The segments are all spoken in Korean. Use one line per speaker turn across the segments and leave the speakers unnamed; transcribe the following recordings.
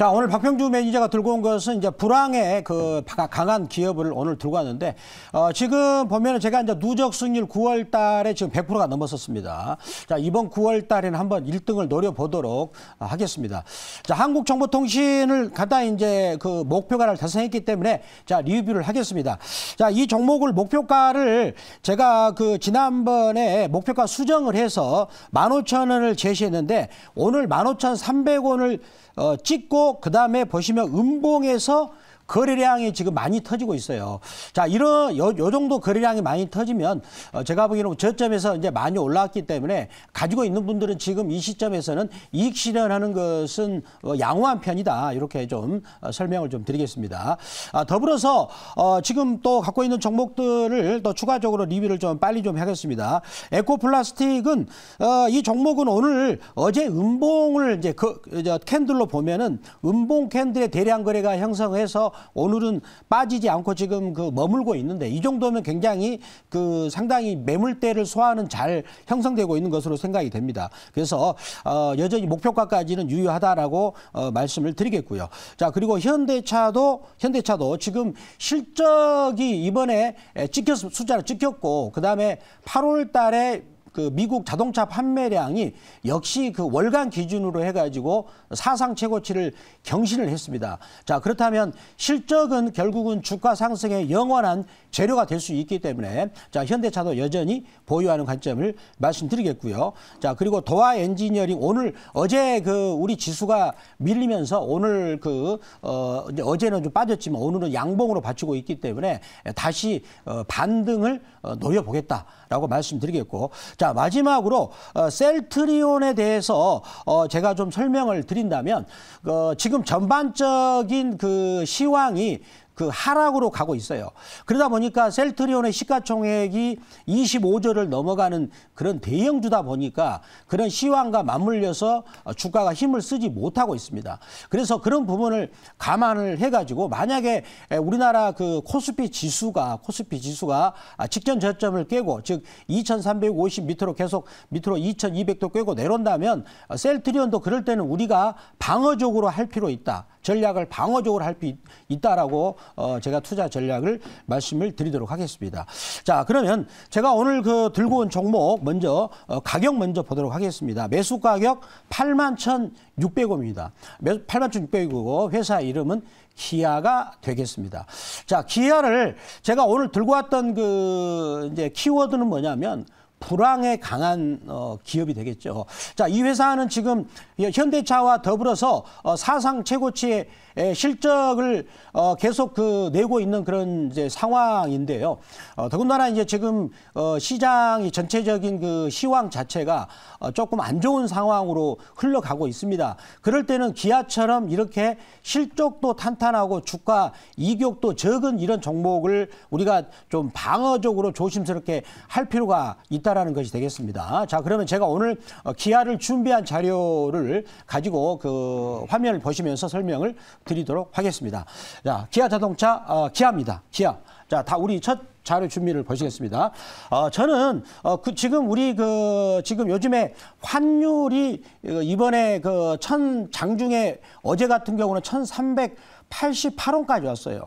자, 오늘 박병주 매니저가 들고 온 것은 이제 불황의 그 강한 기업을 오늘 들고 왔는데, 어, 지금 보면은 제가 이제 누적 승률 9월 달에 지금 100%가 넘었었습니다. 자, 이번 9월 달에는 한번 1등을 노려보도록 하겠습니다. 자, 한국정보통신을 간다히 이제 그 목표가를 달성했기 때문에 자, 리뷰를 하겠습니다. 자, 이 종목을 목표가를 제가 그 지난번에 목표가 수정을 해서 15,000원을 제시했는데 오늘 15,300원을 어, 찍고 그다음에 보시면 음봉에서 거래량이 지금 많이 터지고 있어요. 자, 이런 요, 요 정도 거래량이 많이 터지면 어, 제가 보기에는 저점에서 이제 많이 올라왔기 때문에 가지고 있는 분들은 지금 이 시점에서는 이익 실현하는 것은 어, 양호한 편이다. 이렇게 좀 어, 설명을 좀 드리겠습니다. 아, 더불어서 어, 지금 또 갖고 있는 종목들을 또 추가적으로 리뷰를 좀 빨리 좀 하겠습니다. 에코플라스틱은 어, 이 종목은 오늘 어제 음봉을 이제 그, 캔들로 보면은 음봉 캔들의 대량 거래가 형성해서 오늘은 빠지지 않고 지금 그 머물고 있는데 이 정도면 굉장히 그 상당히 매물대를 소화하는 잘 형성되고 있는 것으로 생각이 됩니다. 그래서 어, 여전히 목표가까지는 유효하다라고 어, 말씀을 드리겠고요. 자 그리고 현대차도 현대차도 지금 실적이 이번에 찍혔 숫자를 찍혔고 그 다음에 8월달에 그 미국 자동차 판매량이 역시 그 월간 기준으로 해가지고 사상 최고치를 경신을 했습니다. 자 그렇다면 실적은 결국은 주가 상승의 영원한 재료가 될 수 있기 때문에 자 현대차도 여전히 보유하는 관점을 말씀드리겠고요. 자 그리고 도화 엔지니어링 오늘 어제 그 우리 지수가 밀리면서 오늘 그 어 어제는 좀 빠졌지만 오늘은 양봉으로 받치고 있기 때문에 다시 어, 반등을 어, 노려보겠다라고 말씀드리겠고. 자, 마지막으로 어, 셀트리온에 대해서 어, 제가 좀 설명을 드린다면 어, 지금 전반적인 그 시황이 그 하락으로 가고 있어요. 그러다 보니까 셀트리온의 시가총액이 25조를 넘어가는 그런 대형주다 보니까 그런 시황과 맞물려서 주가가 힘을 쓰지 못하고 있습니다. 그래서 그런 부분을 감안을 해가지고 만약에 우리나라 그 코스피 지수가 코스피 지수가 직전 저점을 깨고 즉 2,350 밑으로 계속 밑으로 2,200도 깨고 내려온다면 셀트리온도 그럴 때는 우리가 방어적으로 할 필요 있다. 전략을 방어적으로 할 수 있다라고 어, 제가 투자 전략을 말씀을 드리도록 하겠습니다. 자, 그러면 제가 오늘 그 들고 온 종목 먼저 어, 가격 먼저 보도록 하겠습니다. 매수 가격 81,600원입니다. 매수 81,600원이고 회사 이름은 기아가 되겠습니다. 자, 기아를 제가 오늘 들고 왔던 그 이제 키워드는 뭐냐면 불황에 강한 어, 기업이 되겠죠. 자, 이 회사는 지금 현대차와 더불어서 어, 사상 최고치의 에, 실적을 어, 계속 그 내고 있는 그런 이제 상황인데요. 어, 더군다나 이제 지금 어, 시장이 전체적인 그 시황 자체가 어, 조금 안 좋은 상황으로 흘러가고 있습니다. 그럴 때는 기아처럼 이렇게 실적도 탄탄하고 주가 이격도 적은 이런 종목을 우리가 좀 방어적으로 조심스럽게 할 필요가 있다. 있다라는 것이 되겠습니다. 자, 그러면 제가 오늘 어, 기아를 준비한 자료를 가지고 그 화면을 보시면서 설명을 드리도록 하겠습니다. 자, 기아 자동차 어, 기아입니다. 기아. 자, 다 우리 첫 자료 준비를 보시겠습니다. 어, 저는 어, 그 지금 우리 그 지금 요즘에 환율이 어, 이번에 그 천 장중에 어제 같은 경우는 천삼백 88원까지 왔어요.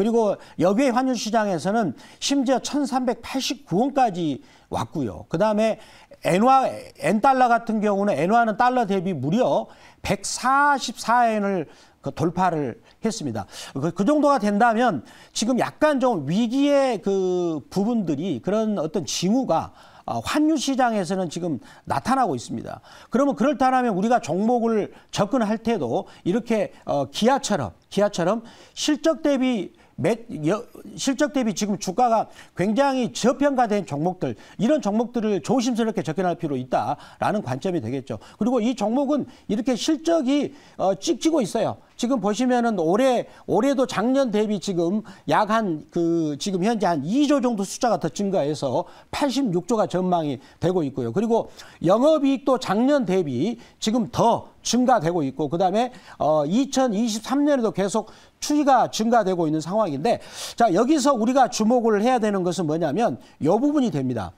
그리고 여기에 환율 시장에서는 심지어 1389원까지 왔고요. 그다음에 엔화 엔달러 같은 경우는 엔화는 달러 대비 무려 144엔을 그 돌파를 했습니다. 그, 그, 정도가 된다면 지금 약간 좀 위기의 그 부분들이 그런 어떤 징후가 어, 환율 시장에서는 지금 나타나고 있습니다. 그러면 그렇다면 우리가 종목을 접근할 때도 이렇게 어, 기아처럼 기아처럼 실적 대비 매, 여, 실적 대비 지금 주가가 굉장히 저평가된 종목들 이런 종목들을 조심스럽게 접근할 필요 있다라는 관점이 되겠죠. 그리고 이 종목은 이렇게 실적이 어, 찍히고 있어요. 지금 보시면은 올해 올해도 작년 대비 지금 약 한 그 지금 현재 한 2조 정도 숫자가 더 증가해서 86조가 전망이 되고 있고요. 그리고 영업이익도 작년 대비 지금 더 증가되고 있고 그다음에 어 2023년에도 계속 추이가 증가되고 있는 상황인데 자 여기서 우리가 주목을 해야 되는 것은 뭐냐면 요 부분이 됩니다.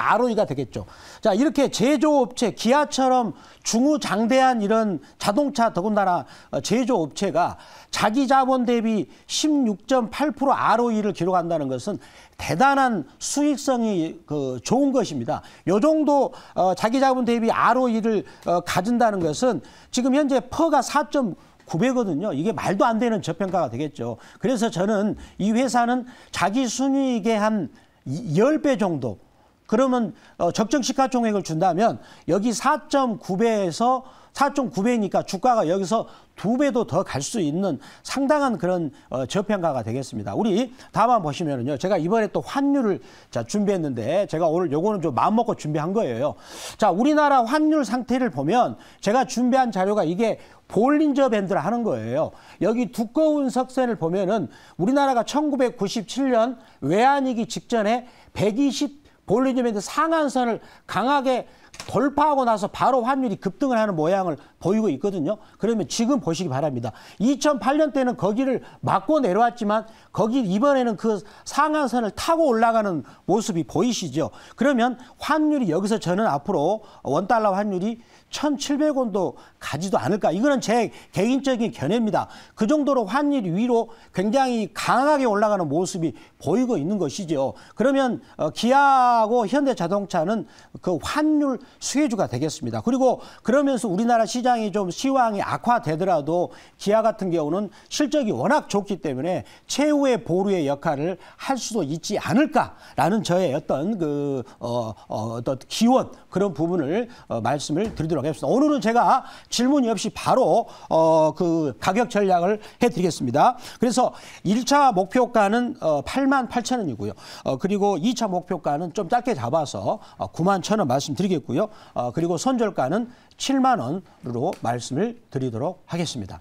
ROE가 되겠죠. 자, 이렇게 제조업체, 기아처럼 중후장대한 이런 자동차 더군다나 어, 제조업체가 자기 자본 대비 16.8% ROE를 기록한다는 것은 대단한 수익성이 그 좋은 것입니다. 요 정도 어, 자기 자본 대비 ROE를 어, 가진다는 것은 지금 현재 퍼가 4.9 9배거든요. 이게 말도 안 되는 저평가가 되겠죠. 그래서 저는 이 회사는 자기 순이익의 한 10배 정도 그러면 어, 적정 시가총액을 준다면 여기 4.9배에서 4.9배니까 주가가 여기서 두 배도 더 갈 수 있는 상당한 그런 어, 저평가가 되겠습니다. 우리 다만 보시면은요. 제가 이번에 또 환율을 자 준비했는데 제가 오늘 요거는 좀 마음 먹고 준비한 거예요. 자, 우리나라 환율 상태를 보면 제가 준비한 자료가 이게 볼린저 밴드를 하는 거예요. 여기 두꺼운 석선을 보면은 우리나라가 1997년 외환위기 직전에 120 볼리즘에 상한선을 강하게 돌파하고 나서 바로 환율이 급등을 하는 모양을 보이고 있거든요. 그러면 지금 보시기 바랍니다. 2008년 때는 거기를 막고 내려왔지만 거기 이번에는 그 상한선을 타고 올라가는 모습이 보이시죠. 그러면 환율이 여기서 저는 앞으로 원달러 환율이 1,700원도 가지도 않을까. 이거는 제 개인적인 견해입니다. 그 정도로 환율 위로 굉장히 강하게 올라가는 모습이 보이고 있는 것이죠. 그러면 어, 기아하고 현대자동차는 그 환율 수혜주가 되겠습니다. 그리고 그러면서 우리나라 시장 시장이 좀 시황이 악화되더라도 기아 같은 경우는 실적이 워낙 좋기 때문에 최후의 보루의 역할을 할 수도 있지 않을까라는 저의 어떤 그 어, 어, 어떤 기원 그런 부분을 어, 말씀을 드리도록 하겠습니다. 오늘은 제가 질문이 없이 바로 어, 그 가격 전략을 해드리겠습니다. 그래서 1차 목표가는 어, 8만 8천 원이고요. 어, 그리고 2차 목표가는 좀 짧게 잡아서 어, 9만 천원 말씀드리겠고요. 어, 그리고 선절가는 7만 원으로 말씀을 드리도록 하겠습니다.